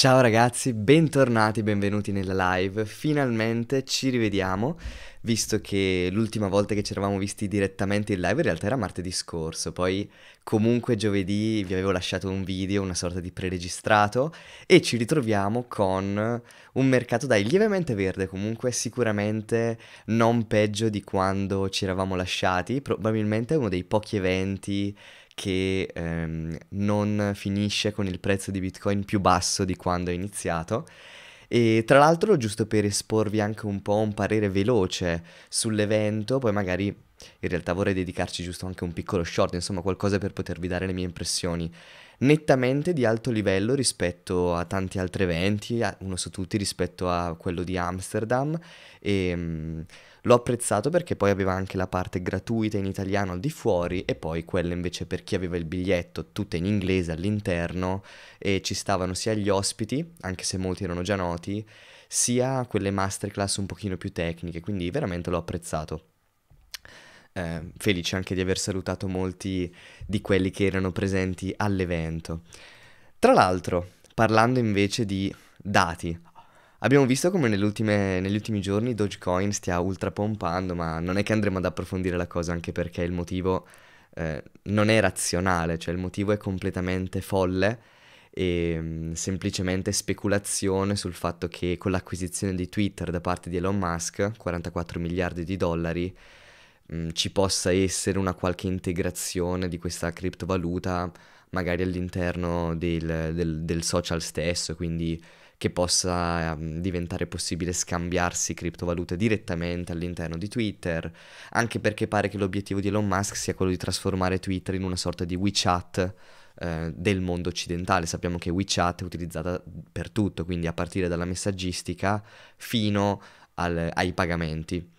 Ciao ragazzi, bentornati, benvenuti nella live. Finalmente ci rivediamo, visto che l'ultima volta che ci eravamo visti direttamente in live in realtà era martedì scorso, poi comunque giovedì vi avevo lasciato un video, una sorta di preregistrato e ci ritroviamo con un mercato dai lievemente verde, comunque sicuramente non peggio di quando ci eravamo lasciati, probabilmente uno dei pochi eventi che ehm, non finisce con il prezzo di Bitcoin più basso di quando è iniziato. E tra l'altro, giusto per esporvi anche un po' un parere veloce sull'evento, poi magari in realtà vorrei dedicarci giusto anche un piccolo short, insomma qualcosa per potervi dare le mie impressioni. Nettamente di alto livello rispetto a tanti altri eventi, uno su tutti rispetto a quello di Amsterdam e ehm, L'ho apprezzato perché poi aveva anche la parte gratuita in italiano al di fuori e poi quella invece per chi aveva il biglietto tutta in inglese all'interno e ci stavano sia gli ospiti, anche se molti erano già noti, sia quelle masterclass un pochino più tecniche, quindi veramente l'ho apprezzato. Eh, felice anche di aver salutato molti di quelli che erano presenti all'evento. Tra l'altro, parlando invece di dati, Abbiamo visto come negli ultimi giorni Dogecoin stia ultra pompando, ma non è che andremo ad approfondire la cosa anche perché il motivo eh, non è razionale, cioè il motivo è completamente folle e mh, mm, semplicemente speculazione sul fatto che con l'acquisizione di Twitter da parte di Elon Musk, 44 miliardi di dollari, mh, mm, ci possa essere una qualche integrazione di questa criptovaluta magari all'interno del, del, del social stesso, quindi che possa um, diventare possibile scambiarsi criptovalute direttamente all'interno di Twitter, anche perché pare che l'obiettivo di Elon Musk sia quello di trasformare Twitter in una sorta di WeChat eh, del mondo occidentale. Sappiamo che WeChat è utilizzata per tutto, quindi a partire dalla messaggistica fino al, ai pagamenti.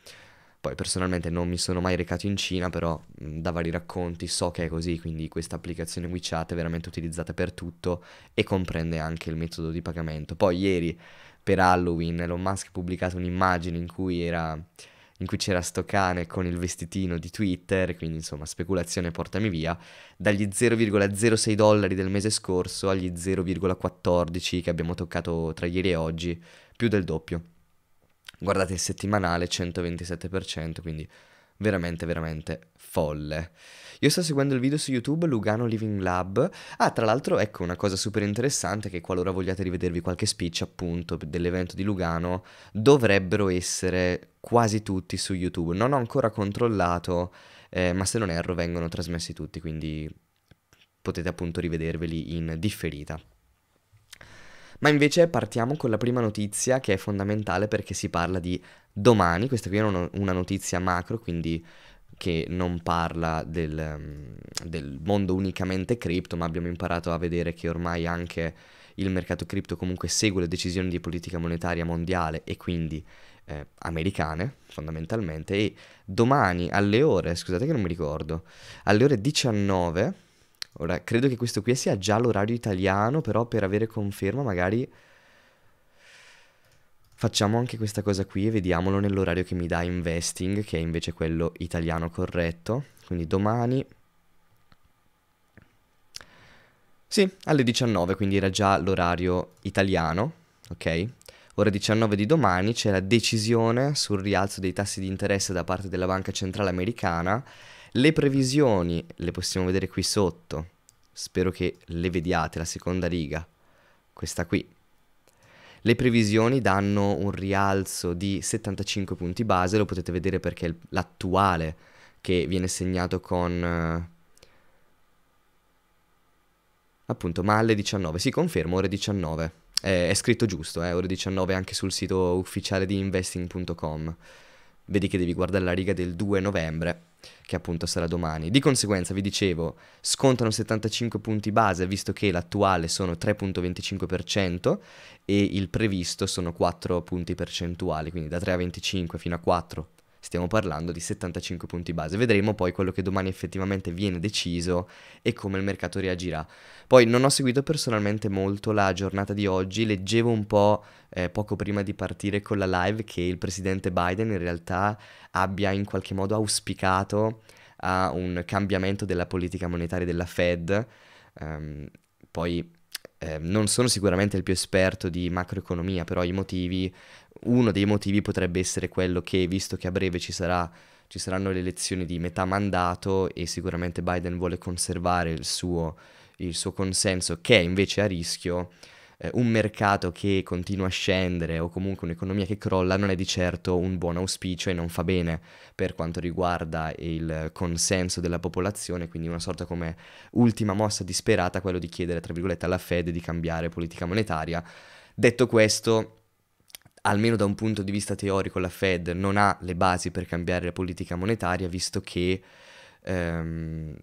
Poi personalmente non mi sono mai recato in Cina, però da vari racconti so che è così, quindi questa applicazione WeChat è veramente utilizzata per tutto e comprende anche il metodo di pagamento. Poi ieri per Halloween Elon Musk ha pubblicato un'immagine in cui era in cui c'era sto cane con il vestitino di Twitter, quindi insomma speculazione portami via, dagli 0,06 dollari del mese scorso agli 0,14 che abbiamo toccato tra ieri e oggi, più del doppio guardate il settimanale 127%, quindi veramente veramente folle. Io sto seguendo il video su YouTube Lugano Living Lab. Ah, tra l'altro, ecco una cosa super interessante che qualora vogliate rivedervi qualche speech appunto dell'evento di Lugano, dovrebbero essere quasi tutti su YouTube. Non ho ancora controllato, eh, ma se non erro vengono trasmessi tutti, quindi potete appunto rivederveli in differita. Ma invece partiamo con la prima notizia che è fondamentale perché si parla di domani, questa qui è una notizia macro, quindi che non parla del, mm, del mondo unicamente cripto, ma abbiamo imparato a vedere che ormai anche il mercato cripto comunque segue le decisioni di politica monetaria mondiale e quindi eh, americane fondamentalmente e domani alle ore, scusate che non mi ricordo, alle ore 19 Ora, credo che questo qui sia già l'orario italiano, però per avere conferma magari facciamo anche questa cosa qui e vediamolo nell'orario che mi dà investing, che è invece quello italiano corretto. Quindi domani... Sì, alle 19, quindi era già l'orario italiano, ok? Ora 19 di domani c'è la decisione sul rialzo dei tassi di interesse da parte della Banca Centrale Americana le previsioni le possiamo vedere qui sotto. Spero che le vediate, la seconda riga. Questa qui. Le previsioni danno un rialzo di 75 punti base, lo potete vedere perché l'attuale che viene segnato con eh, appunto, ma alle 19, si conferma ore 19. Eh, è scritto giusto, eh, ore 19 anche sul sito ufficiale di investing.com vedi che devi guardare la riga del 2 novembre, che appunto sarà domani. Di conseguenza, vi dicevo, scontano 75 punti base, visto che l'attuale sono 3.25% e il previsto sono 4 punti percentuali, quindi da 3 a 25 fino a 4 stiamo parlando di 75 punti base. Vedremo poi quello che domani effettivamente viene deciso e come il mercato reagirà. Poi non ho seguito personalmente molto la giornata di oggi, leggevo un po' eh, poco prima di partire con la live che il presidente Biden in realtà abbia in qualche modo auspicato a ah, un cambiamento della politica monetaria della Fed. Um, poi Ehm, non sono sicuramente il più esperto di macroeconomia, però i motivi, uno dei motivi potrebbe essere quello che, visto che a breve ci, sarà, ci saranno le elezioni di metà mandato e sicuramente Biden vuole conservare il suo, il suo consenso che è invece a rischio, eh, un mercato che continua a scendere o comunque un'economia che crolla non è di certo un buon auspicio e non fa bene per quanto riguarda il consenso della popolazione, quindi una sorta come ultima mossa disperata quello di chiedere, tra virgolette, alla Fed di cambiare politica monetaria. Detto questo, almeno da un punto di vista teorico, la Fed non ha le basi per cambiare la politica monetaria, visto che ehm,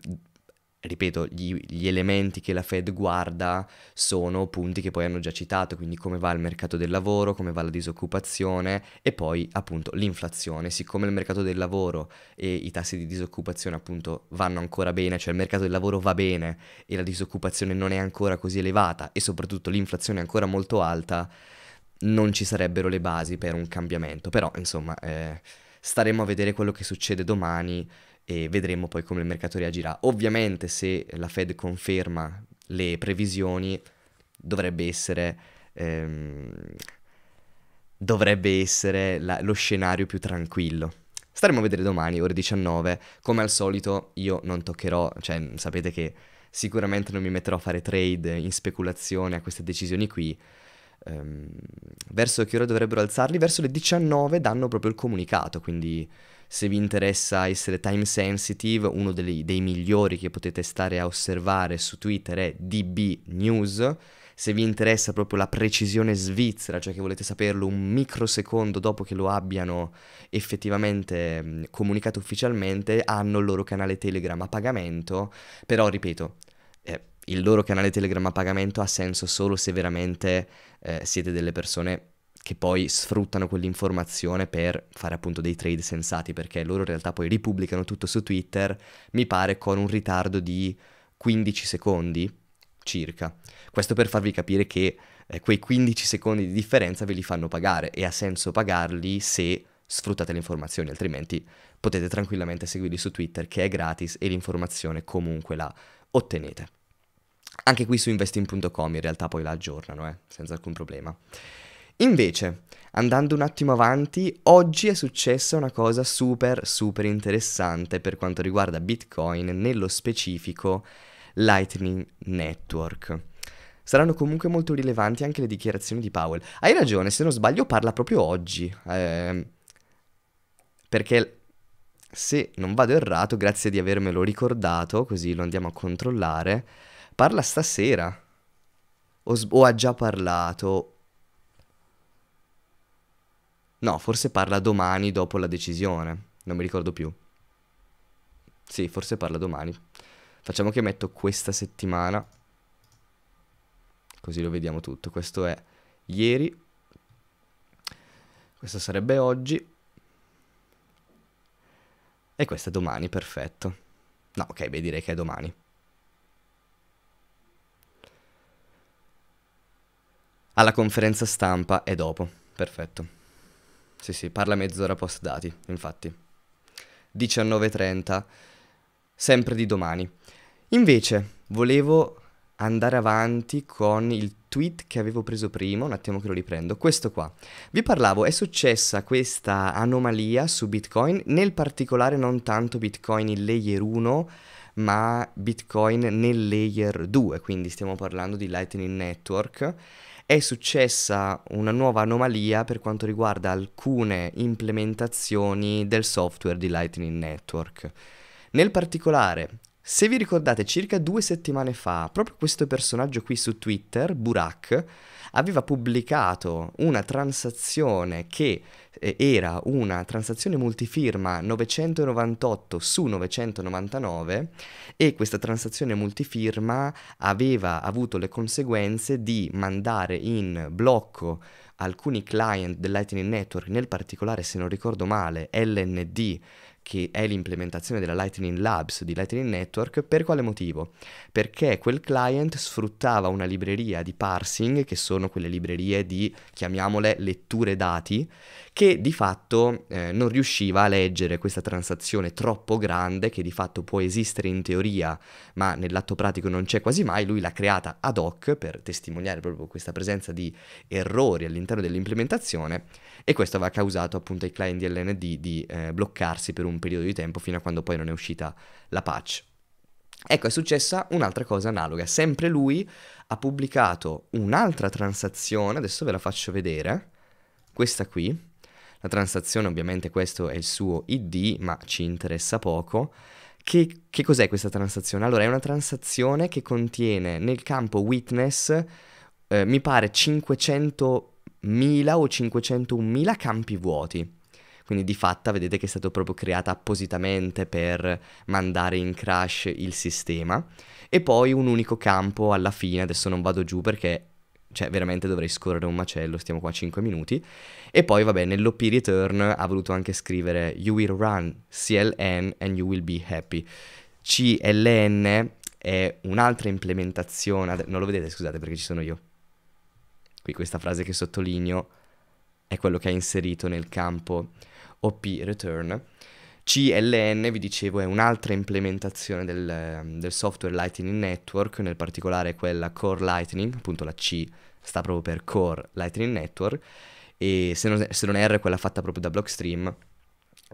ripeto, gli, gli, elementi che la Fed guarda sono punti che poi hanno già citato, quindi come va il mercato del lavoro, come va la disoccupazione e poi appunto l'inflazione. Siccome il mercato del lavoro e i tassi di disoccupazione appunto vanno ancora bene, cioè il mercato del lavoro va bene e la disoccupazione non è ancora così elevata e soprattutto l'inflazione è ancora molto alta, non ci sarebbero le basi per un cambiamento. Però insomma eh, staremo a vedere quello che succede domani e vedremo poi come il mercato reagirà. Ovviamente se la Fed conferma le previsioni dovrebbe essere, ehm, dovrebbe essere la, lo scenario più tranquillo. Staremo a vedere domani, ore 19. Come al solito io non toccherò, cioè sapete che sicuramente non mi metterò a fare trade in speculazione a queste decisioni qui. Ehm, verso che ora dovrebbero alzarli? Verso le 19 danno proprio il comunicato, quindi se vi interessa essere time sensitive, uno dei, dei migliori che potete stare a osservare su Twitter è DB News. Se vi interessa proprio la precisione svizzera, cioè che volete saperlo un microsecondo dopo che lo abbiano effettivamente mm, comunicato ufficialmente, hanno il loro canale Telegram a pagamento. Però, ripeto, eh, il loro canale Telegram a pagamento ha senso solo se veramente eh, siete delle persone che poi sfruttano quell'informazione per fare appunto dei trade sensati, perché loro in realtà poi ripubblicano tutto su Twitter, mi pare con un ritardo di 15 secondi circa. Questo per farvi capire che eh, quei 15 secondi di differenza ve li fanno pagare e ha senso pagarli se sfruttate le informazioni, altrimenti potete tranquillamente seguirli su Twitter che è gratis e l'informazione comunque la ottenete. Anche qui su investing.com in realtà poi la aggiornano, eh, senza alcun problema. Invece, andando un attimo avanti, oggi è successa una cosa super super interessante per quanto riguarda Bitcoin, nello specifico Lightning Network. Saranno comunque molto rilevanti anche le dichiarazioni di Powell. Hai ragione, se non sbaglio parla proprio oggi. Eh, perché se non vado errato, grazie di avermelo ricordato, così lo andiamo a controllare, parla stasera. O, s- o ha già parlato, No, forse parla domani dopo la decisione. Non mi ricordo più. Sì, forse parla domani. Facciamo che metto questa settimana. Così lo vediamo tutto. Questo è ieri. Questo sarebbe oggi. E questo è domani, perfetto. No, ok, beh, direi che è domani. Alla conferenza stampa è dopo. Perfetto. Sì, sì, parla mezz'ora post dati, infatti. 19.30, sempre di domani. Invece, volevo andare avanti con il tweet che avevo preso prima, un attimo che lo riprendo, questo qua. Vi parlavo, è successa questa anomalia su Bitcoin, nel particolare non tanto Bitcoin in layer 1, ma Bitcoin nel layer 2, quindi stiamo parlando di Lightning Network è successa una nuova anomalia per quanto riguarda alcune implementazioni del software di Lightning Network. Nel particolare, se vi ricordate, circa due settimane fa, proprio questo personaggio qui su Twitter, Burak, aveva pubblicato una transazione che eh, era una transazione multifirma 998 su 999 e questa transazione multifirma aveva avuto le conseguenze di mandare in blocco alcuni client del Lightning Network, nel particolare se non ricordo male LND che è l'implementazione della Lightning Labs di Lightning Network, per quale motivo? Perché quel client sfruttava una libreria di parsing, che sono quelle librerie di, chiamiamole, letture dati, che di fatto eh, non riusciva a leggere questa transazione troppo grande, che di fatto può esistere in teoria, ma nell'atto pratico non c'è quasi mai, lui l'ha creata ad hoc per testimoniare proprio questa presenza di errori all'interno dell'implementazione e questo aveva causato appunto ai client di LND di eh, bloccarsi per un periodo di tempo fino a quando poi non è uscita la patch. Ecco, è successa un'altra cosa analoga. Sempre lui ha pubblicato un'altra transazione, adesso ve la faccio vedere, questa qui. La transazione, ovviamente, questo è il suo ID, ma ci interessa poco. Che, che cos'è questa transazione? Allora, è una transazione che contiene nel campo witness, eh, mi pare, 500 1000 o 501.000 campi vuoti. Quindi di fatta vedete che è stato proprio creato appositamente per mandare in crash il sistema. E poi un unico campo alla fine, adesso non vado giù perché cioè veramente dovrei scorrere un macello, stiamo qua 5 minuti. E poi vabbè, nell'OP return ha voluto anche scrivere You will run CLN and you will be happy. CLN è un'altra implementazione, non lo vedete scusate perché ci sono io qui questa frase che sottolineo è quello che ha inserito nel campo OP return. CLN, vi dicevo, è un'altra implementazione del, del, software Lightning Network, nel particolare quella Core Lightning, appunto la C sta proprio per Core Lightning Network, e se non, se non erro quella fatta proprio da Blockstream.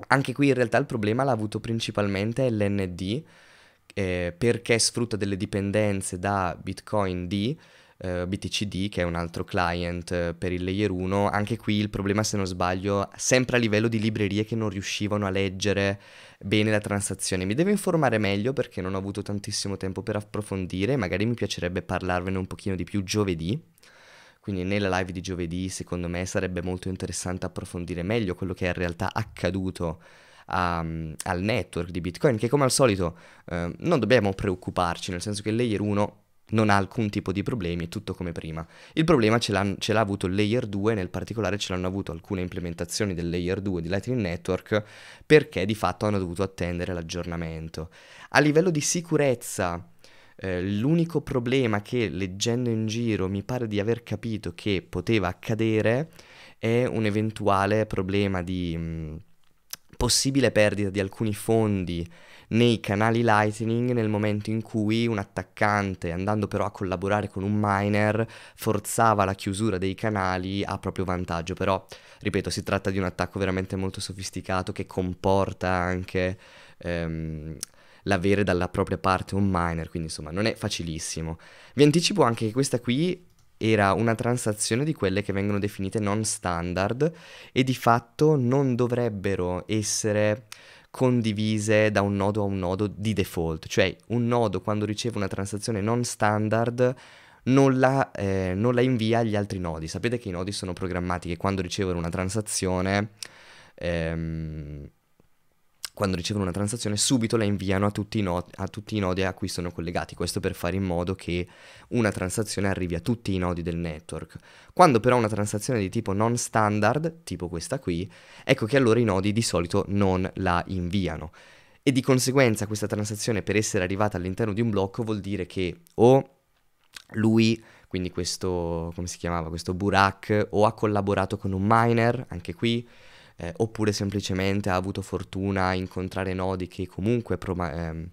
Anche qui in realtà il problema l'ha avuto principalmente l'ND, eh, perché sfrutta delle dipendenze da Bitcoin D, eh, BTCD, che è un altro client eh, per il layer 1. Anche qui il problema, se non sbaglio, sempre a livello di librerie che non riuscivano a leggere bene la transazione. Mi devo informare meglio perché non ho avuto tantissimo tempo per approfondire, magari mi piacerebbe parlarvene un pochino di più giovedì. Quindi nella live di giovedì secondo me sarebbe molto interessante approfondire meglio quello che è in realtà accaduto a, ehm, al network di Bitcoin, che come al solito eh, non dobbiamo preoccuparci, nel senso che il layer 1 non ha alcun tipo di problemi, è tutto come prima. Il problema ce, ce l'ha, avuto il layer 2, nel particolare ce l'hanno avuto alcune implementazioni del layer 2 di Lightning Network perché di fatto hanno dovuto attendere l'aggiornamento. A livello di sicurezza, eh, l'unico problema che leggendo in giro mi pare di aver capito che poteva accadere è un eventuale problema di... Mh, mm, possibile perdita di alcuni fondi nei canali Lightning nel momento in cui un attaccante, andando però a collaborare con un miner, forzava la chiusura dei canali a proprio vantaggio. Però, ripeto, si tratta di un attacco veramente molto sofisticato che comporta anche ehm, l'avere dalla propria parte un miner, quindi insomma non è facilissimo. Vi anticipo anche che questa qui era una transazione di quelle che vengono definite non standard e di fatto non dovrebbero essere condivise da un nodo a un nodo di default, cioè un nodo quando riceve una transazione non standard non la, eh, non la invia agli altri nodi. Sapete che i nodi sono programmati che quando ricevono una transazione ehm, quando ricevono una transazione subito la inviano a tutti, no- a tutti, i nodi a cui sono collegati, questo per fare in modo che una transazione arrivi a tutti i nodi del network. Quando però una transazione di tipo non standard, tipo questa qui, ecco che allora i nodi di solito non la inviano. E di conseguenza questa transazione per essere arrivata all'interno di un blocco vuol dire che o lui quindi questo, come si chiamava, questo Burak o ha collaborato con un miner, anche qui, eh, oppure semplicemente ha avuto fortuna a incontrare nodi che comunque proma- ehm,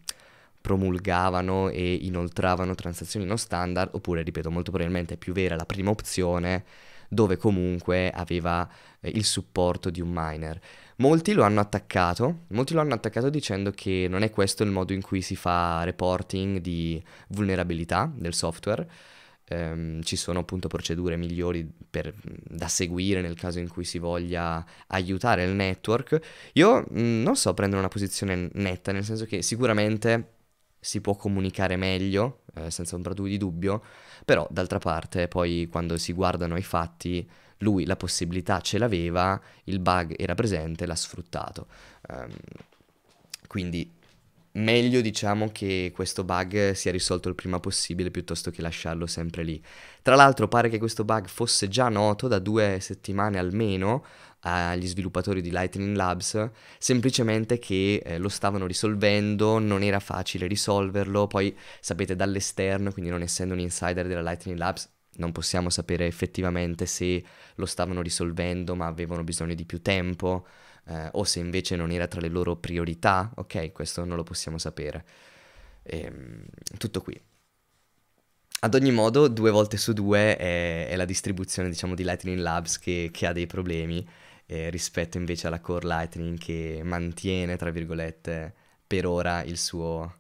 promulgavano e inoltravano transazioni non standard, oppure, ripeto, molto probabilmente è più vera la prima opzione dove comunque aveva eh, il supporto di un miner. Molti lo hanno attaccato, molti lo hanno attaccato dicendo che non è questo il modo in cui si fa reporting di vulnerabilità del software, ehm, ci sono appunto procedure migliori per, da seguire nel caso in cui si voglia aiutare il network. Io mh, non so prendere una posizione netta, nel senso che sicuramente si può comunicare meglio, eh, senza un tratto di dubbio, però d'altra parte poi quando si guardano i fatti lui la possibilità ce l'aveva, il bug era presente, l'ha sfruttato. Um, quindi meglio diciamo che questo bug sia risolto il prima possibile piuttosto che lasciarlo sempre lì. Tra l'altro pare che questo bug fosse già noto da due settimane almeno eh, agli sviluppatori di Lightning Labs, semplicemente che eh, lo stavano risolvendo, non era facile risolverlo, poi sapete dall'esterno, quindi non essendo un insider della Lightning Labs, non possiamo sapere effettivamente se lo stavano risolvendo ma avevano bisogno di più tempo eh, o se invece non era tra le loro priorità, ok, questo non lo possiamo sapere. E, ehm, tutto qui. Ad ogni modo, due volte su due è, è la distribuzione, diciamo, di Lightning Labs che, che ha dei problemi eh, rispetto invece alla Core Lightning che mantiene, tra virgolette, per ora il suo,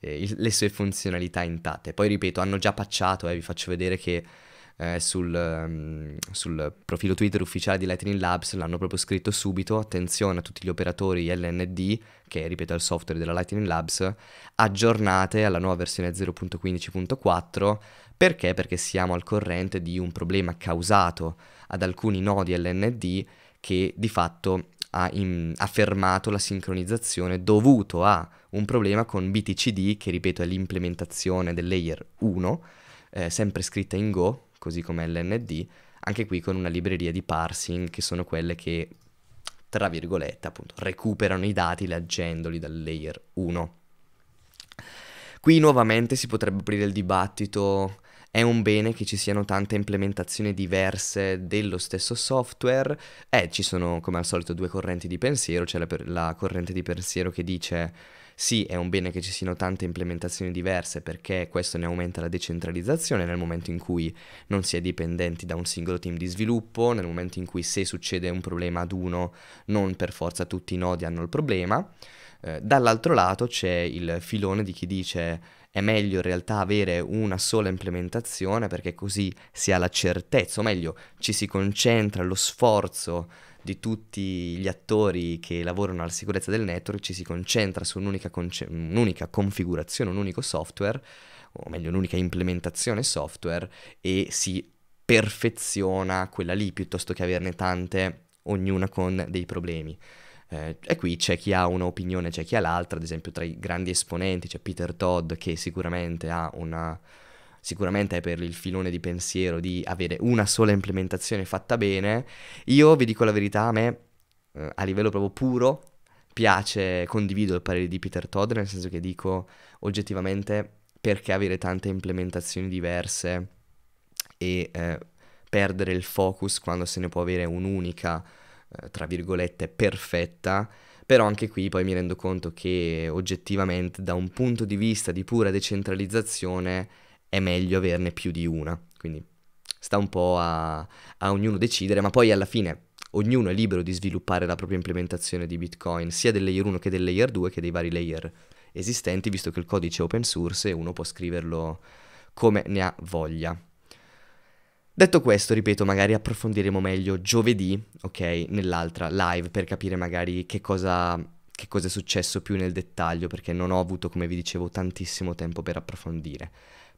eh, il, le sue funzionalità intatte. Poi ripeto, hanno già pacciato, eh, vi faccio vedere che eh, sul, um, sul, profilo Twitter ufficiale di Lightning Labs l'hanno proprio scritto subito, attenzione a tutti gli operatori LND, che ripeto è il software della Lightning Labs, aggiornate alla nuova versione 0.15.4 perché? Perché siamo al corrente di un problema causato ad alcuni nodi LND che di fatto ha, in, ha, fermato la sincronizzazione dovuto a un problema con BTCD, che ripeto è l'implementazione del layer 1, eh, sempre scritta in Go, così come LND, anche qui con una libreria di parsing che sono quelle che, tra virgolette, appunto, recuperano i dati leggendoli dal layer 1. Qui nuovamente si potrebbe aprire il dibattito è un bene che ci siano tante implementazioni diverse dello stesso software. Eh, ci sono come al solito due correnti di pensiero, c'è la, la corrente di pensiero che dice sì, è un bene che ci siano tante implementazioni diverse perché questo ne aumenta la decentralizzazione nel momento in cui non si è dipendenti da un singolo team di sviluppo, nel momento in cui se succede un problema ad uno non per forza tutti i nodi hanno il problema. Eh, dall'altro lato c'è il filone di chi dice è meglio in realtà avere una sola implementazione perché così si ha la certezza, o meglio ci si concentra lo sforzo di tutti gli attori che lavorano alla sicurezza del network ci si concentra su un'unica, conce- un'unica configurazione, un unico software, o meglio un'unica implementazione software e si perfeziona quella lì piuttosto che averne tante, ognuna con dei problemi. Eh, e qui c'è chi ha un'opinione, c'è chi ha l'altra, ad esempio tra i grandi esponenti c'è Peter Todd che sicuramente ha una sicuramente è per il filone di pensiero di avere una sola implementazione fatta bene. Io vi dico la verità, a me eh, a livello proprio puro piace, condivido il parere di Peter Todd, nel senso che dico oggettivamente perché avere tante implementazioni diverse e eh, perdere il focus quando se ne può avere un'unica, eh, tra virgolette, perfetta però anche qui poi mi rendo conto che oggettivamente da un punto di vista di pura decentralizzazione è meglio averne più di una. Quindi sta un po' a, a ognuno decidere, ma poi alla fine ognuno è libero di sviluppare la propria implementazione di Bitcoin, sia del layer 1 che del layer 2 che dei vari layer esistenti, visto che il codice è open source e uno può scriverlo come ne ha voglia. Detto questo, ripeto, magari approfondiremo meglio giovedì, ok, nell'altra live per capire magari che cosa, che cosa è successo più nel dettaglio, perché non ho avuto, come vi dicevo, tantissimo tempo per approfondire.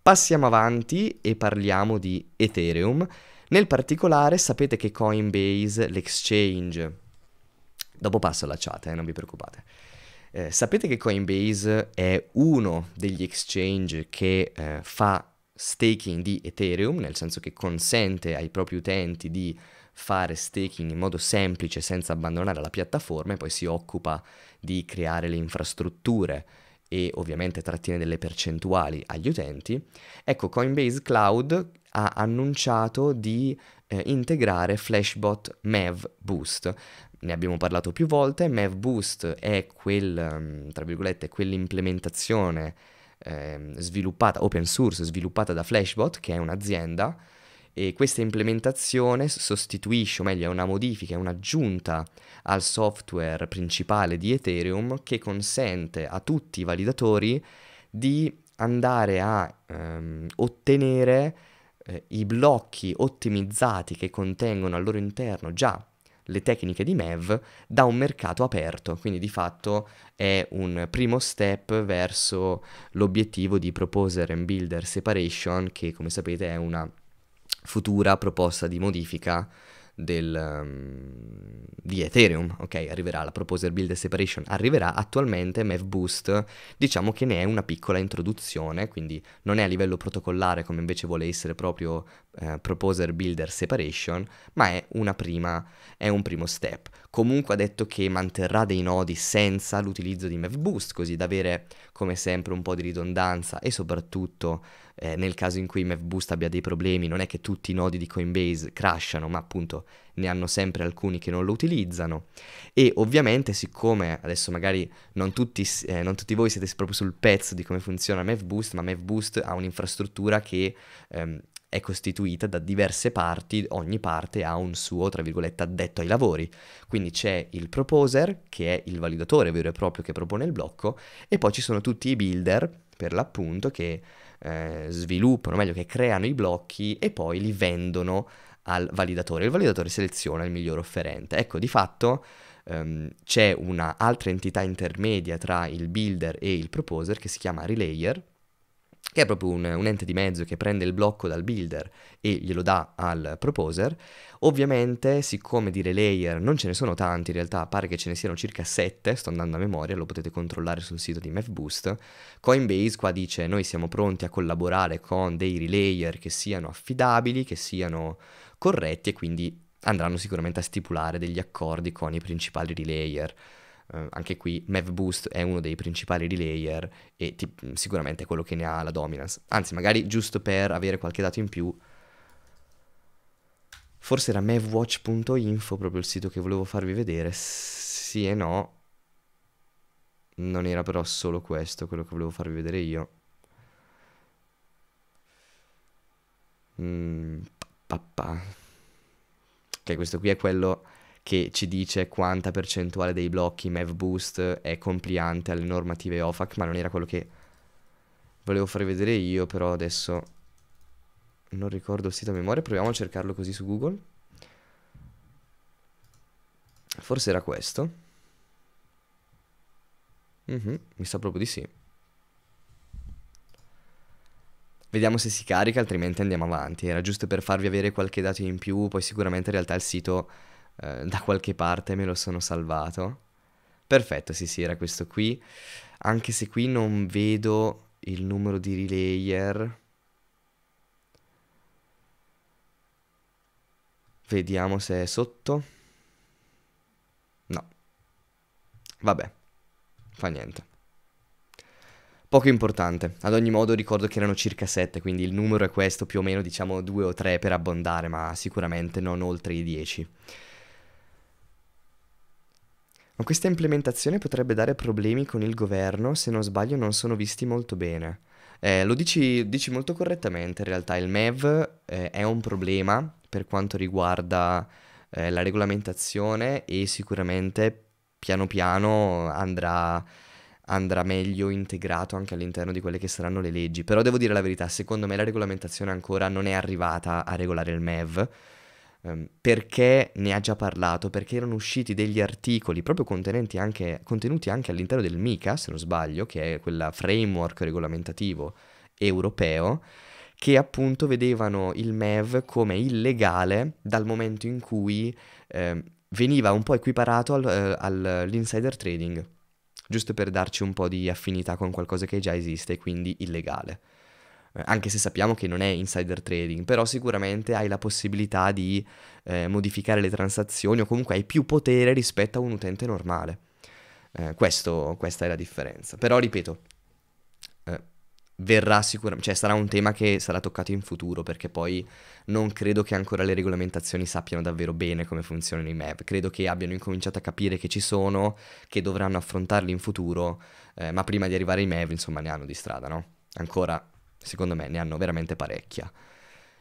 Passiamo avanti e parliamo di Ethereum. Nel particolare sapete che Coinbase, l'exchange, dopo passo la chat, eh, non vi preoccupate. Eh, sapete che Coinbase è uno degli exchange che eh, fa staking di Ethereum, nel senso che consente ai propri utenti di fare staking in modo semplice senza abbandonare la piattaforma e poi si occupa di creare le infrastrutture e ovviamente trattiene delle percentuali agli utenti, ecco Coinbase Cloud ha annunciato di eh, integrare Flashbot Mev Boost. Ne abbiamo parlato più volte, Mev Boost è quel, mm, tra virgolette, quell'implementazione eh, sviluppata, open source, sviluppata da Flashbot, che è un'azienda e questa implementazione sostituisce, o meglio è una modifica, è un'aggiunta al software principale di Ethereum che consente a tutti i validatori di andare a ehm, ottenere eh, i blocchi ottimizzati che contengono al loro interno già le tecniche di MEV da un mercato aperto, quindi di fatto è un primo step verso l'obiettivo di Proposer and Builder Separation che come sapete è una futura proposta di modifica del, um, di Ethereum, ok? Arriverà la Proposer Build Separation, arriverà attualmente MevBoost, diciamo che ne è una piccola introduzione, quindi non è a livello protocollare come invece vuole essere proprio eh, Proposer Builder Separation, ma è, prima, è un primo step. Comunque ha detto che manterrà dei nodi senza l'utilizzo di MevBoost, così da avere come sempre un po' di ridondanza e soprattutto eh, nel caso in cui MapBoost abbia dei problemi, non è che tutti i nodi di Coinbase crashano, ma appunto ne hanno sempre alcuni che non lo utilizzano. E ovviamente, siccome adesso magari non tutti, eh, non tutti voi siete proprio sul pezzo di come funziona MapBoost, ma MapBoost ha un'infrastruttura che ehm, è costituita da diverse parti, ogni parte ha un suo, tra virgolette, addetto ai lavori. Quindi c'è il proposer, che è il validatore vero e proprio che propone il blocco, e poi ci sono tutti i builder, per l'appunto, che eh, sviluppano, meglio che creano i blocchi e poi li vendono al validatore. Il validatore seleziona il miglior offerente. Ecco, di fatto um, c'è un'altra entità intermedia tra il builder e il proposer che si chiama relayer che è proprio un, un, ente di mezzo che prende il blocco dal builder e glielo dà al proposer. Ovviamente, siccome di relayer non ce ne sono tanti, in realtà pare che ce ne siano circa 7, sto andando a memoria, lo potete controllare sul sito di MapBoost, Coinbase qua dice noi siamo pronti a collaborare con dei relayer che siano affidabili, che siano corretti e quindi andranno sicuramente a stipulare degli accordi con i principali relayer eh, anche qui Mev è uno dei principali relayer e ti, mm, sicuramente è quello che ne ha la dominance. Anzi, magari giusto per avere qualche dato in più, forse era mevwatch.info proprio il sito che volevo farvi vedere, sì e no. Non era però solo questo quello che volevo farvi vedere io. Mm, papà. Ok, questo qui è quello che ci dice quanta percentuale dei blocchi MevBoost è compliante alle normative OFAC, ma non era quello che volevo far vedere io, però adesso non ricordo il sito a memoria, proviamo a cercarlo così su Google. Forse era questo. Mm -hmm, mi sa proprio di sì. Vediamo se si carica, altrimenti andiamo avanti. Era giusto per farvi avere qualche dato in più, poi sicuramente in realtà il sito eh, da qualche parte me lo sono salvato. Perfetto, sì sì, era questo qui. Anche se qui non vedo il numero di relayer. Vediamo se è sotto. No. Vabbè, fa niente. Poco importante, ad ogni modo ricordo che erano circa 7, quindi il numero è questo, più o meno diciamo 2 o 3 per abbondare, ma sicuramente non oltre i 10 ma questa implementazione potrebbe dare problemi con il governo, se non sbaglio non sono visti molto bene. Eh, lo dici, dici, molto correttamente, in realtà il MEV eh, è un problema per quanto riguarda eh, la regolamentazione e sicuramente piano piano andrà, andrà meglio integrato anche all'interno di quelle che saranno le leggi. Però devo dire la verità, secondo me la regolamentazione ancora non è arrivata a regolare il MEV Ehm, perché ne ha già parlato, perché erano usciti degli articoli proprio contenenti anche, contenuti anche all'interno del MICA, se non sbaglio, che è quel framework regolamentativo europeo, che appunto vedevano il MEV come illegale dal momento in cui eh, veniva un po' equiparato al, eh, all'insider trading, giusto per darci un po' di affinità con qualcosa che già esiste e quindi illegale. Eh, anche se sappiamo che non è insider trading, però sicuramente hai la possibilità di eh, modificare le transazioni o comunque hai più potere rispetto a un utente normale. Eh, questo, questa è la differenza. Però ripeto, eh, verrà sicuramente, cioè sarà un tema che sarà toccato in futuro perché poi non credo che ancora le regolamentazioni sappiano davvero bene come funzionano i map, credo che abbiano incominciato a capire che ci sono, che dovranno affrontarli in futuro, eh, ma prima di arrivare ai map insomma ne hanno di strada, no? Ancora secondo me ne hanno veramente parecchia.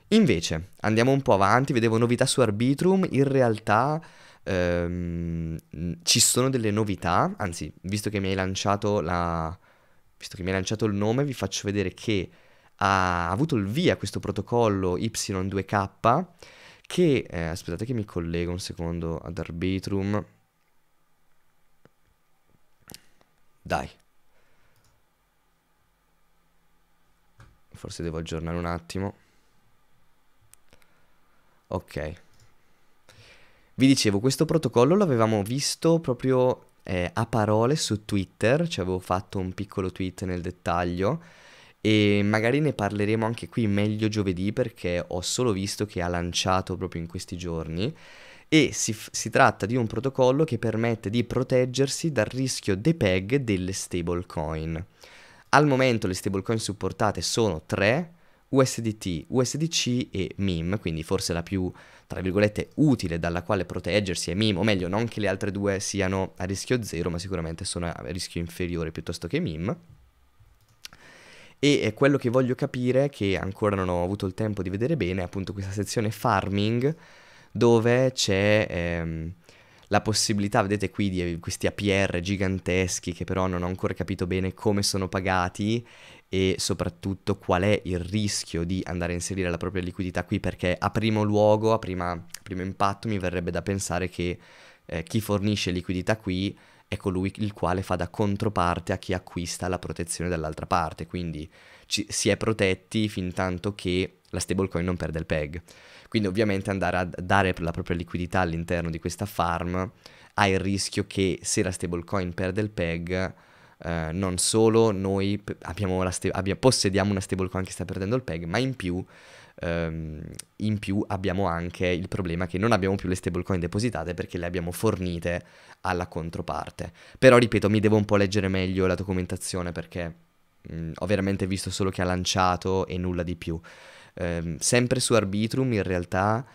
Invece, andiamo un po' avanti, vedevo novità su Arbitrum, in realtà ehm, ci sono delle novità, anzi, visto che mi hai lanciato la... Visto che mi hai lanciato il nome, vi faccio vedere che ha avuto il via questo protocollo Y2K che eh, aspettate che mi collego un secondo ad Arbitrum. Dai, forse devo aggiornare un attimo. Ok. Vi dicevo, questo protocollo l'avevamo visto proprio eh, a parole su Twitter, ci avevo fatto un piccolo tweet nel dettaglio e magari ne parleremo anche qui meglio giovedì perché ho solo visto che ha lanciato proprio in questi giorni e si, si tratta di un protocollo che permette di proteggersi dal rischio DPEG delle stablecoin. Al momento le stablecoin supportate sono tre, USDT, USDC e MIM, quindi forse la più, tra virgolette, utile dalla quale proteggersi è MIM, o meglio, non che le altre due siano a rischio zero, ma sicuramente sono a rischio inferiore piuttosto che MIM. E quello che voglio capire, che ancora non ho avuto il tempo di vedere bene, è appunto questa sezione farming, dove c'è... Ehm, la possibilità, vedete qui, di eh, questi APR giganteschi che però non ho ancora capito bene come sono pagati e soprattutto qual è il rischio di andare a inserire la propria liquidità qui perché a primo luogo, a, prima, a primo impatto mi verrebbe da pensare che eh, chi fornisce liquidità qui è colui il quale fa da controparte a chi acquista la protezione dall'altra parte, quindi ci, si è protetti fin tanto che la stablecoin non perde il peg. Quindi ovviamente andare a dare la propria liquidità all'interno di questa farm ha il rischio che se la stablecoin perde il peg, eh, non solo noi abbiamo abbiamo, possediamo una stablecoin che sta perdendo il peg, ma in più, ehm, in più abbiamo anche il problema che non abbiamo più le stablecoin depositate perché le abbiamo fornite alla controparte. Però ripeto, mi devo un po' leggere meglio la documentazione perché... Mh, ho veramente visto solo che ha lanciato e nulla di più ehm, sempre su Arbitrum in realtà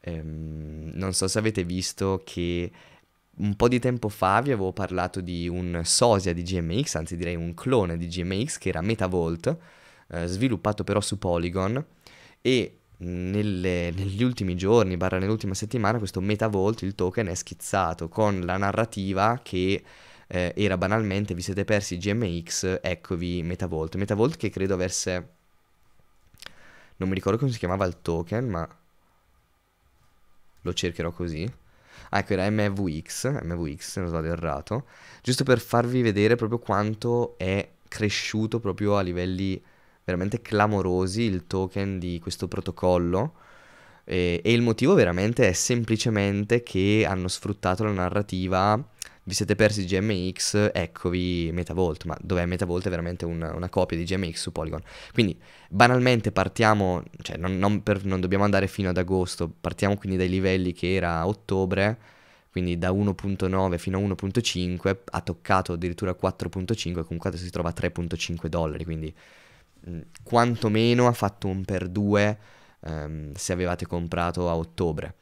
ehm, non so se avete visto che un po' di tempo fa vi avevo parlato di un sosia di GMX, anzi direi un clone di GMX che era Metavolt, eh, sviluppato però su Polygon e nelle, negli ultimi giorni, barra nell'ultima settimana, questo Metavolt, il token, è schizzato con la narrativa che eh, era banalmente vi siete persi GMX, eccovi Metavolt. Metavolt che credo avesse non mi ricordo come si chiamava il token, ma lo cercherò così. Ah, ecco, era MVX, MVX, se non sbaglio errato, giusto per farvi vedere proprio quanto è cresciuto proprio a livelli veramente clamorosi il token di questo protocollo. E, e il motivo veramente è semplicemente che hanno sfruttato la narrativa vi siete persi GMX, eccovi Metavolt, ma dov'è Metavolt? È veramente una, una copia di GMX su Polygon. Quindi banalmente partiamo, cioè non, non, per, non dobbiamo andare fino ad agosto, partiamo quindi dai livelli che era ottobre, quindi da 1.9 fino a 1.5 ha toccato addirittura 4.5 comunque adesso si trova a 3.5 dollari quindi mh, quantomeno ha fatto un per due um, se avevate comprato a ottobre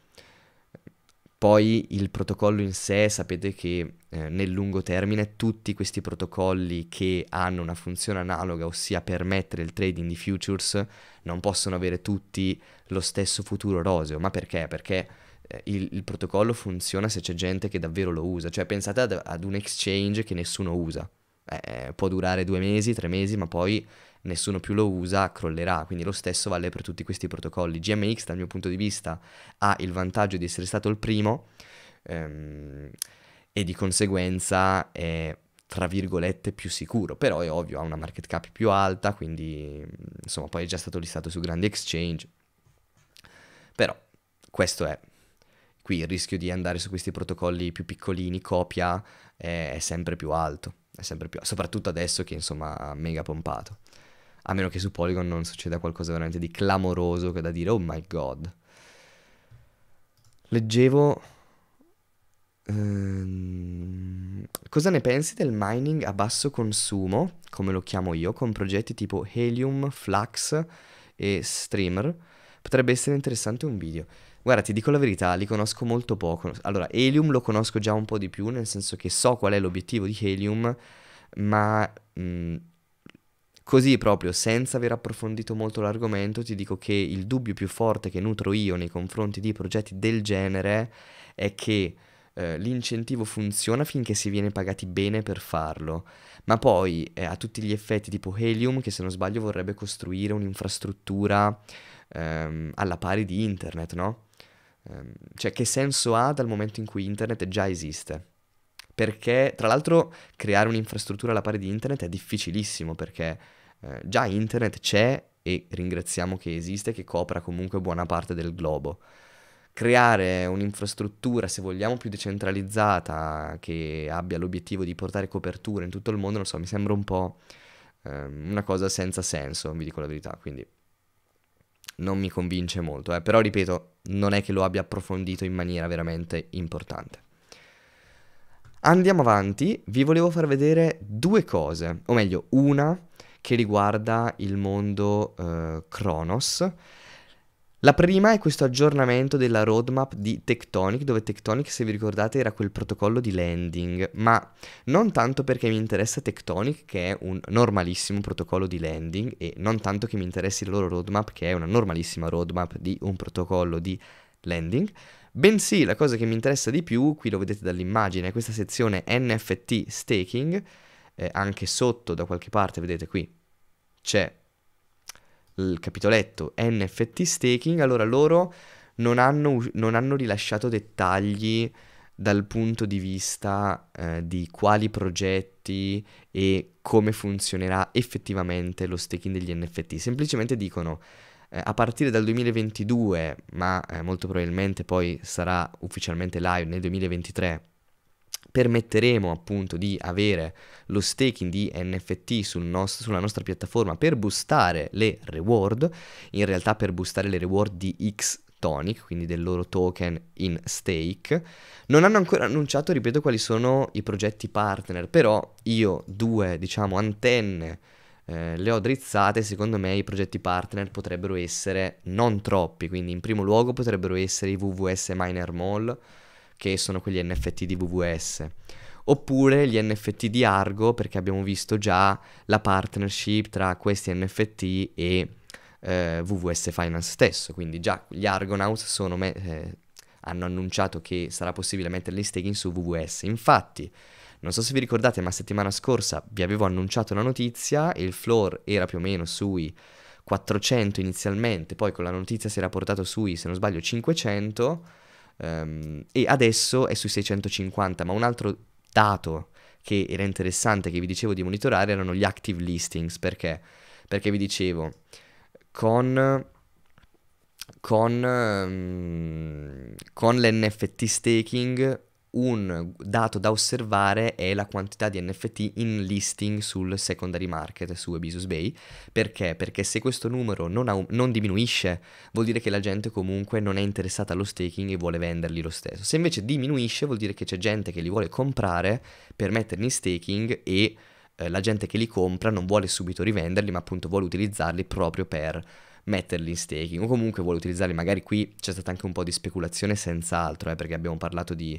poi il protocollo in sé, sapete che eh, nel lungo termine tutti questi protocolli che hanno una funzione analoga, ossia permettere il trading di futures, non possono avere tutti lo stesso futuro roseo. Ma perché? Perché eh, il, il, protocollo funziona se c'è gente che davvero lo usa. Cioè pensate ad, ad un exchange che nessuno usa. Eh, eh può durare due mesi, tre mesi, ma poi nessuno più lo usa, crollerà. Quindi lo stesso vale per tutti questi protocolli. GMX, dal mio punto di vista, ha il vantaggio di essere stato il primo ehm, e di conseguenza è tra virgolette più sicuro, però è ovvio ha una market cap più alta, quindi insomma poi è già stato listato su grandi exchange. Però questo è qui il rischio di andare su questi protocolli più piccolini, copia, è, è sempre più alto, è sempre più, soprattutto adesso che insomma ha mega pompato. A meno che su Polygon non succeda qualcosa veramente di clamoroso che da dire oh my god. Leggevo... Ehm, cosa ne pensi del mining a basso consumo, come lo chiamo io, con progetti tipo Helium, Flux e Streamer? Potrebbe essere interessante un video. Guarda, ti dico la verità, li conosco molto poco. Allora, Helium lo conosco già un po' di più, nel senso che so qual è l'obiettivo di Helium, ma... Mh, Così proprio, senza aver approfondito molto l'argomento, ti dico che il dubbio più forte che nutro io nei confronti di progetti del genere è che eh, l'incentivo funziona finché si viene pagati bene per farlo, ma poi eh, a tutti gli effetti tipo Helium, che se non sbaglio vorrebbe costruire un'infrastruttura ehm, alla pari di internet, no? Ehm, cioè che senso ha dal momento in cui internet già esiste? perché tra l'altro creare un'infrastruttura alla pari di internet è difficilissimo perché eh, già internet c'è e ringraziamo che esiste, che copra comunque buona parte del globo. Creare un'infrastruttura, se vogliamo, più decentralizzata, che abbia l'obiettivo di portare copertura in tutto il mondo, non so, mi sembra un po' eh, una cosa senza senso, vi dico la verità, quindi non mi convince molto, eh. però ripeto, non è che lo abbia approfondito in maniera veramente importante. Andiamo avanti, vi volevo far vedere due cose, o meglio, una che riguarda il mondo eh, Kronos. La prima è questo aggiornamento della roadmap di Tectonic, dove Tectonic, se vi ricordate, era quel protocollo di landing, ma non tanto perché mi interessa Tectonic, che è un normalissimo protocollo di landing, e non tanto che mi interessi la loro roadmap, che è una normalissima roadmap di un protocollo di landing, bensì la cosa che mi interessa di più, qui lo vedete dall'immagine, è questa sezione NFT staking, eh, anche sotto da qualche parte, vedete qui, c'è il capitoletto NFT staking, allora loro non hanno, non hanno rilasciato dettagli dal punto di vista eh, di quali progetti e come funzionerà effettivamente lo staking degli NFT. Semplicemente dicono eh, a partire dal 2022, ma eh, molto probabilmente poi sarà ufficialmente live nel 2023 permetteremo appunto di avere lo staking di NFT sul nost- sulla nostra piattaforma per boostare le reward, in realtà per boostare le reward di X Tonic, quindi del loro token in stake. Non hanno ancora annunciato, ripeto, quali sono i progetti partner, però io due, diciamo, antenne eh, le ho drizzate, secondo me i progetti partner potrebbero essere non troppi, quindi in primo luogo potrebbero essere i WWS Miner Mall, che sono quegli NFT di WWS. Oppure gli NFT di Argo, perché abbiamo visto già la partnership tra questi NFT e eh, WWS Finance stesso. Quindi già gli Argonauts me- eh, hanno annunciato che sarà possibile metterli in staking su WWS. Infatti, non so se vi ricordate, ma settimana scorsa vi avevo annunciato la notizia, il floor era più o meno sui 400 inizialmente, poi con la notizia si era portato sui, se non sbaglio, 500 Um, e adesso è sui 650, ma un altro dato che era interessante che vi dicevo di monitorare erano gli active listings, perché? Perché vi dicevo, con, con, um, con l'NFT staking un dato da osservare è la quantità di NFT in listing sul secondary market su Ebisus Bay. Perché? Perché se questo numero non, ha, non, diminuisce, vuol dire che la gente comunque non è interessata allo staking e vuole venderli lo stesso. Se invece diminuisce, vuol dire che c'è gente che li vuole comprare per metterli in staking e eh, la gente che li compra non vuole subito rivenderli, ma appunto vuole utilizzarli proprio per metterli in staking o comunque vuole utilizzarli magari qui c'è stata anche un po' di speculazione senz'altro eh, perché abbiamo parlato di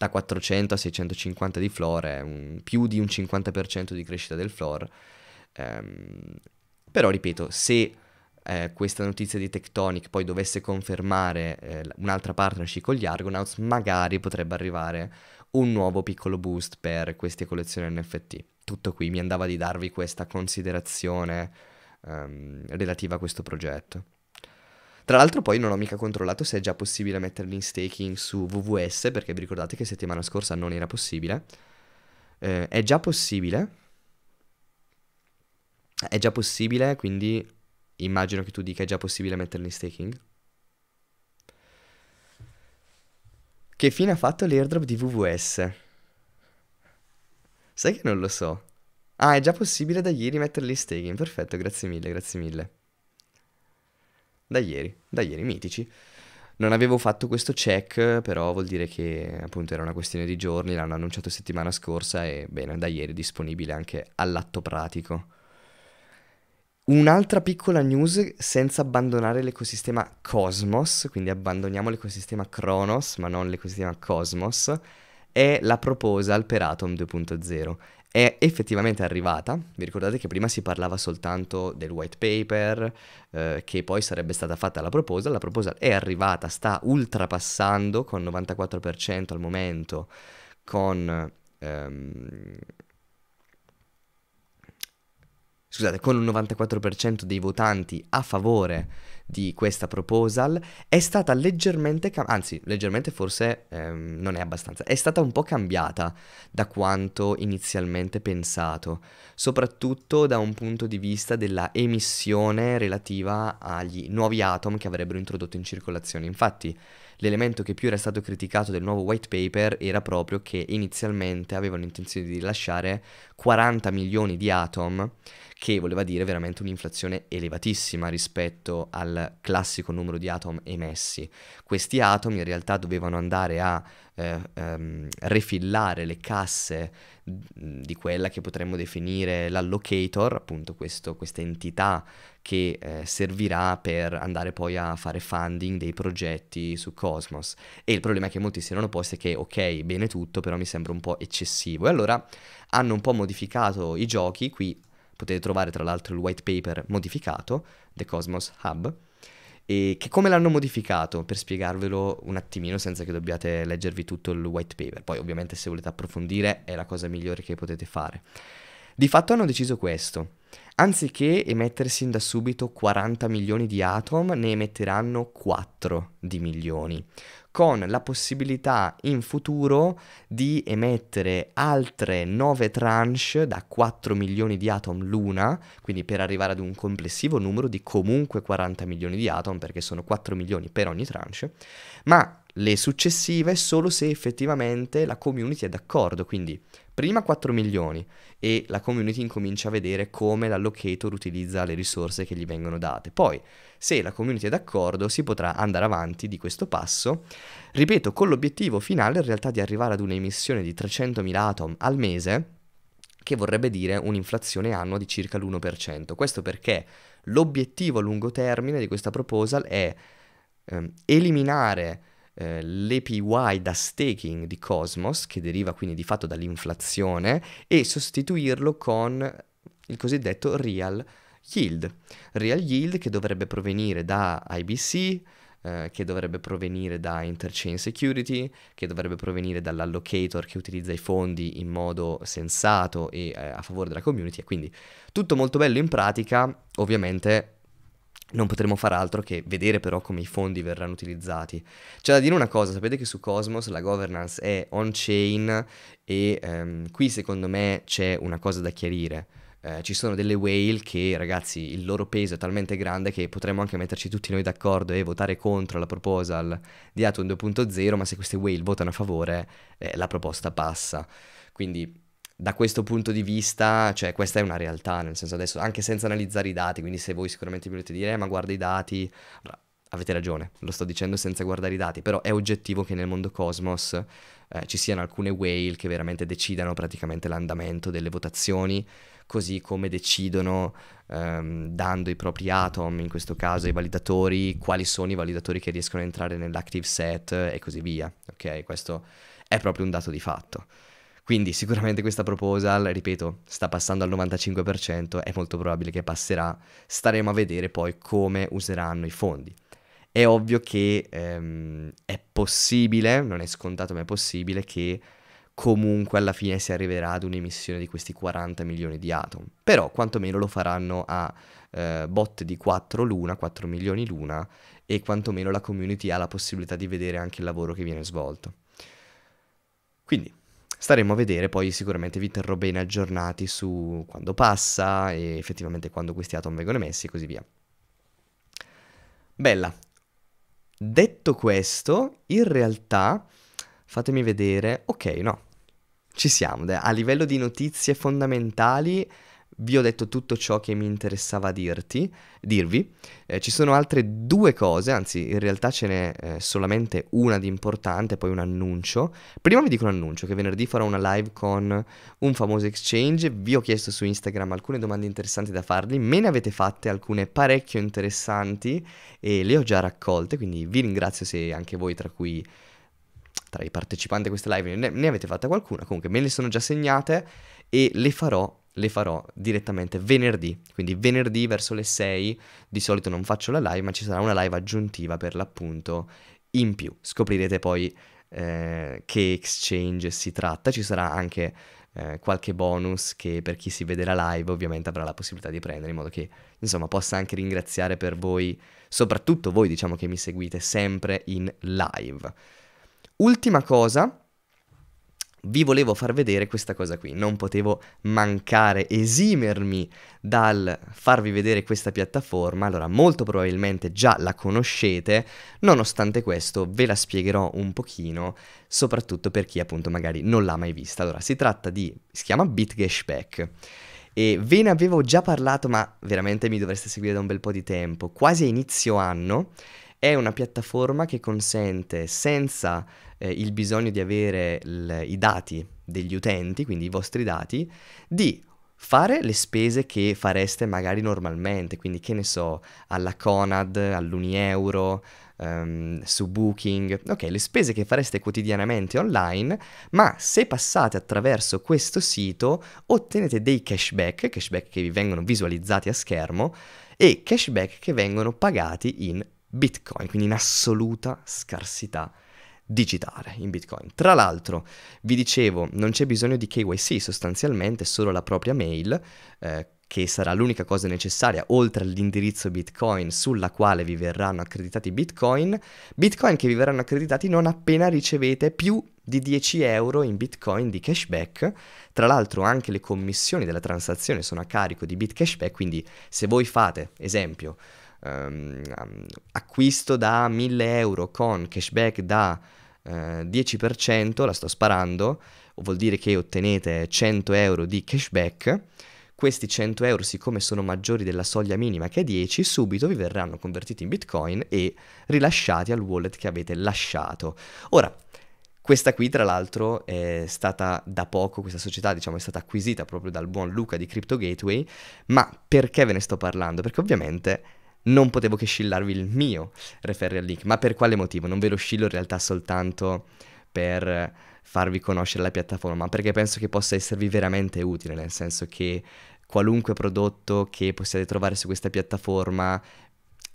da 400 a 650 di flore, un, più di un 50% di crescita del flore. Ehm, però ripeto, se eh, questa notizia di Tectonic poi dovesse confermare eh, un'altra partnership con gli Argonauts, magari potrebbe arrivare un nuovo piccolo boost per queste collezioni NFT. Tutto qui, mi andava di darvi questa considerazione ehm, relativa a questo progetto. Tra l'altro poi non ho mica controllato se è già possibile metterli in staking su VVS, perché vi ricordate che settimana scorsa non era possibile. Eh, è già possibile. È già possibile, quindi immagino che tu dica è già possibile metterli in staking. Che fine ha fatto l'airdrop di VVS? Sai che non lo so. Ah, è già possibile da ieri metterli in staking. Perfetto, grazie mille, grazie mille da ieri, da ieri, mitici. Non avevo fatto questo check, però vuol dire che appunto era una questione di giorni, l'hanno annunciato settimana scorsa e bene, da ieri è disponibile anche all'atto pratico. Un'altra piccola news senza abbandonare l'ecosistema Cosmos, quindi abbandoniamo l'ecosistema Kronos ma non l'ecosistema Cosmos, è la proposal per Atom 2.0 è effettivamente arrivata. Vi ricordate che prima si parlava soltanto del white paper, eh, che poi sarebbe stata fatta la proposal. La proposal è arrivata, sta ultrapassando con 94% al momento, con... Ehm, scusate, con un 94% dei votanti a favore di questa proposal è stata leggermente, cam- anzi leggermente forse ehm, non è abbastanza, è stata un po' cambiata da quanto inizialmente pensato, soprattutto da un punto di vista della emissione relativa agli nuovi atom che avrebbero introdotto in circolazione. Infatti l'elemento che più era stato criticato del nuovo white paper era proprio che inizialmente avevano intenzione di rilasciare 40 milioni di atom che voleva dire veramente un'inflazione elevatissima rispetto al classico numero di atom emessi. Questi atomi in realtà dovevano andare a eh, ehm, refillare le casse di quella che potremmo definire l'allocator, appunto questo, questa entità che eh, servirà per andare poi a fare funding dei progetti su Cosmos. E il problema che molti si erano posti è che ok, bene tutto, però mi sembra un po' eccessivo. E allora hanno un po' modificato i giochi, qui Potete trovare tra l'altro il white paper modificato, The Cosmos Hub, e che come l'hanno modificato per spiegarvelo un attimino senza che dobbiate leggervi tutto il white paper. Poi ovviamente se volete approfondire è la cosa migliore che potete fare. Di fatto hanno deciso questo. Anziché emettere sin da subito 40 milioni di Atom, ne emetteranno 4 di milioni con la possibilità in futuro di emettere altre 9 tranche da 4 milioni di atom l'una, quindi per arrivare ad un complessivo numero di comunque 40 milioni di atom, perché sono 4 milioni per ogni tranche, ma le successive solo se effettivamente la community è d'accordo, quindi prima 4 milioni e la community incomincia a vedere come l'allocator utilizza le risorse che gli vengono date. Poi, se la community è d'accordo, si potrà andare avanti di questo passo, ripeto, con l'obiettivo finale in realtà di arrivare ad un'emissione di 300.000 atom al mese, che vorrebbe dire un'inflazione annua di circa l'1%. Questo perché l'obiettivo a lungo termine di questa proposal è ehm, eliminare eh, l'APY da staking di Cosmos, che deriva quindi di fatto dall'inflazione, e sostituirlo con il cosiddetto real yield. Real yield che dovrebbe provenire da IBC, eh, che dovrebbe provenire da Interchain Security, che dovrebbe provenire dall'allocator che utilizza i fondi in modo sensato e eh, a favore della community. Quindi tutto molto bello in pratica, ovviamente non potremo far altro che vedere però come i fondi verranno utilizzati. C'è da dire una cosa, sapete che su Cosmos la governance è on-chain e ehm, qui secondo me c'è una cosa da chiarire. Eh, ci sono delle whale che ragazzi il loro peso è talmente grande che potremmo anche metterci tutti noi d'accordo e votare contro la proposal di Atom 2.0, ma se queste whale votano a favore eh, la proposta passa. Quindi da questo punto di vista, cioè questa è una realtà, nel senso adesso anche senza analizzare i dati, quindi se voi sicuramente mi volete dire eh, ma guarda i dati, avete ragione, lo sto dicendo senza guardare i dati, però è oggettivo che nel mondo Cosmos eh, ci siano alcune whale che veramente decidano praticamente l'andamento delle votazioni, così come decidono ehm, dando i propri atom, in questo caso ai validatori, quali sono i validatori che riescono a entrare nell'active set e così via, ok? Questo è proprio un dato di fatto. Quindi sicuramente questa proposal, ripeto, sta passando al 95%, è molto probabile che passerà, staremo a vedere poi come useranno i fondi. È ovvio che ehm, è possibile, non è scontato ma è possibile che comunque alla fine si arriverà ad un'emissione di questi 40 milioni di Atom, però quantomeno lo faranno a eh, bot di 4 l'una, 4 milioni l'una e quantomeno la community ha la possibilità di vedere anche il lavoro che viene svolto. Quindi Staremo a vedere, poi sicuramente vi terrò bene aggiornati su quando passa e effettivamente quando questi atom vengono emessi e così via. Bella. Detto questo, in realtà, fatemi vedere, ok, no, ci siamo, a livello di notizie fondamentali vi ho detto tutto ciò che mi interessava dirti, dirvi. Eh, ci sono altre due cose, anzi in realtà ce n'è eh, solamente una di importante, poi un annuncio. Prima vi dico un annuncio, che venerdì farò una live con un famoso exchange, vi ho chiesto su Instagram alcune domande interessanti da fargli, me ne avete fatte alcune parecchio interessanti e le ho già raccolte, quindi vi ringrazio se anche voi tra cui tra i partecipanti a questa live ne, ne, avete fatta qualcuna, comunque me le sono già segnate e le farò le farò direttamente venerdì, quindi venerdì verso le 6 di solito non faccio la live, ma ci sarà una live aggiuntiva per l'appunto in più. Scoprirete poi eh, che exchange si tratta, ci sarà anche eh, qualche bonus che per chi si vede la live ovviamente avrà la possibilità di prendere in modo che insomma possa anche ringraziare per voi, soprattutto voi diciamo che mi seguite sempre in live. Ultima cosa vi volevo far vedere questa cosa qui, non potevo mancare, esimermi dal farvi vedere questa piattaforma, allora molto probabilmente già la conoscete, nonostante questo ve la spiegherò un pochino, soprattutto per chi appunto magari non l'ha mai vista. Allora si tratta di, si chiama BitGashback e ve ne avevo già parlato ma veramente mi dovreste seguire da un bel po' di tempo, quasi a inizio anno è una piattaforma che consente, senza eh, il bisogno di avere l- i dati degli utenti, quindi i vostri dati, di fare le spese che fareste magari normalmente, quindi che ne so, alla Conad, all'Unieuro, um, ehm, su Booking, ok, le spese che fareste quotidianamente online, ma se passate attraverso questo sito ottenete dei cashback, cashback che vi vengono visualizzati a schermo e cashback che vengono pagati in Bitcoin, quindi in assoluta scarsità digitale in Bitcoin. Tra l'altro, vi dicevo, non c'è bisogno di KYC sostanzialmente, solo la propria mail, eh, che sarà l'unica cosa necessaria, oltre all'indirizzo Bitcoin sulla quale vi verranno accreditati Bitcoin, Bitcoin che vi verranno accreditati non appena ricevete più di 10 euro in Bitcoin di cashback. Tra l'altro anche le commissioni della transazione sono a carico di Bitcashback, quindi se voi fate, esempio, um, acquisto da 1000 euro con cashback da uh, eh, 10%, la sto sparando, vuol dire che ottenete 100 euro di cashback. Questi 100 euro, siccome sono maggiori della soglia minima che è 10, subito vi verranno convertiti in bitcoin e rilasciati al wallet che avete lasciato. Ora, questa qui, tra l'altro, è stata da poco, questa società, diciamo, è stata acquisita proprio dal buon Luca di Crypto Gateway, ma perché ve ne sto parlando? Perché ovviamente non potevo che scillarvi il mio referral link. Ma per quale motivo? Non ve lo scillo in realtà soltanto per farvi conoscere la piattaforma, perché penso che possa esservi veramente utile, nel senso che qualunque prodotto che possiate trovare su questa piattaforma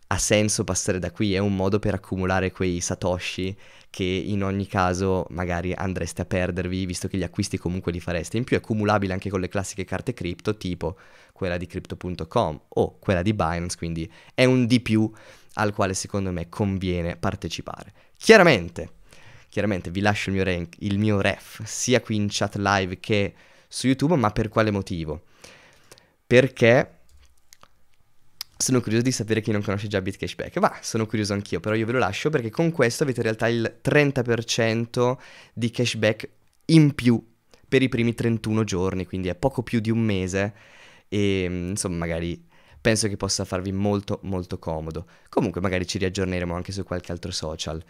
ha senso passare da qui, è un modo per accumulare quei satoshi che in ogni caso magari andreste a perdervi visto che gli acquisti comunque li fareste. In più è accumulabile anche con le classiche carte cripto tipo quella di crypto.com o quella di Binance, quindi è un di più al quale secondo me conviene partecipare. Chiaramente, chiaramente vi lascio il mio, rank, il mio ref sia qui in chat live che su YouTube, ma per quale motivo? Perché sono curioso di sapere chi non conosce già Bitcashback. Va, sono curioso anch'io, però io ve lo lascio perché con questo avete in realtà il 30% di cashback in più per i primi 31 giorni, quindi è poco più di un mese e mm, insomma magari penso che possa farvi molto molto comodo. Comunque magari ci riaggiorneremo anche su qualche altro social.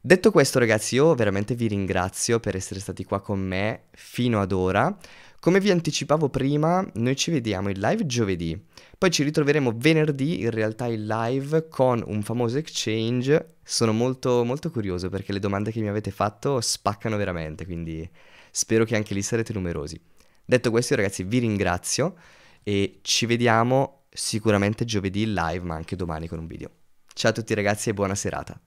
Detto questo ragazzi io veramente vi ringrazio per essere stati qua con me fino ad ora. Come vi anticipavo prima, noi ci vediamo in live giovedì, poi ci ritroveremo venerdì in realtà in live con un famoso exchange. Sono molto molto curioso perché le domande che mi avete fatto spaccano veramente, quindi spero che anche lì sarete numerosi. Detto questo ragazzi vi ringrazio e ci vediamo sicuramente giovedì in live ma anche domani con un video. Ciao a tutti ragazzi e buona serata.